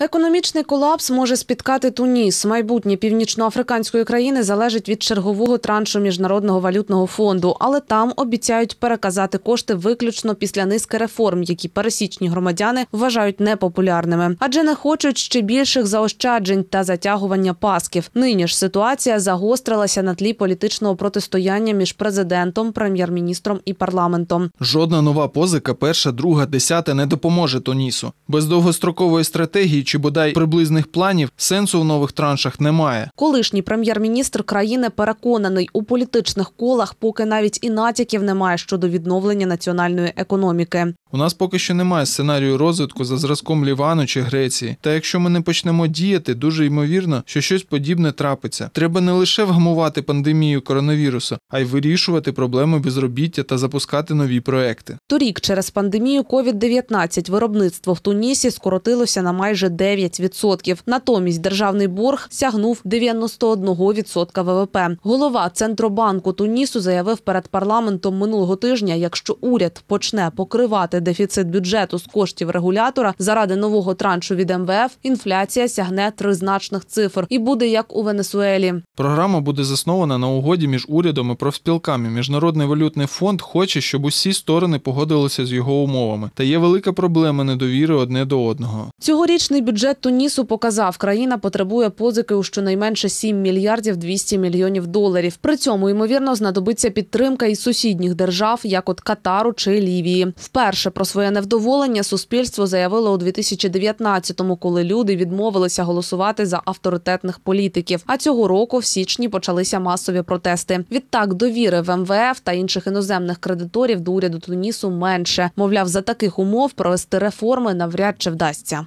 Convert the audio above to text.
Економічний колапс може спіткати Туніс. Майбутнє північноафриканської країни залежить від чергового траншу міжнародного валютного фонду, але там обіцяють переказати кошти виключно після низки реформ, які пересічні громадяни вважають непопулярними, адже не хочуть ще більших заощаджень та затягування пасків. Нині ж ситуація загострилася на тлі політичного протистояння між президентом, прем'єр-міністром і парламентом. Жодна нова позика, перша, друга, десята не допоможе Тунісу без довгострокової стратегії чи бодай приблизних планів сенсу в нових траншах немає. Колишній прем'єр-міністр країни переконаний у політичних колах, поки навіть і натяків немає щодо відновлення національної економіки. У нас поки що немає сценарію розвитку за зразком Лівану чи Греції. Та якщо ми не почнемо діяти, дуже ймовірно, що щось подібне трапиться. Треба не лише вгамувати пандемію коронавірусу, а й вирішувати проблеми безробіття та запускати нові проекти. Торік через пандемію covid 19 виробництво в Тунісі скоротилося на майже 29%. Натомість державний борг сягнув 91% ВВП. Голова центробанку Тунісу заявив перед парламентом минулого тижня, якщо уряд почне покривати дефіцит бюджету з коштів регулятора заради нового траншу від МВФ, інфляція сягне тризначних цифр і буде як у Венесуелі. Програма буде заснована на угоді між урядом і профспілками. Міжнародний валютний фонд хоче, щоб усі сторони погодилися з його умовами. Та є велика проблема недовіри одне до одного. Цьогорічний бюджет Тунісу показав, країна потребує позики у щонайменше 7 мільярдів 200 мільйонів доларів. При цьому ймовірно знадобиться підтримка і сусідніх держав, як от Катару чи Лівії. Вперше про своє невдоволення суспільство заявило у 2019-му, коли люди відмовилися голосувати за авторитетних політиків. А цього року в січні почалися масові протести. Відтак довіри в МВФ та інших іноземних кредиторів до уряду Тунісу менше. Мовляв, за таких умов провести реформи навряд чи вдасться.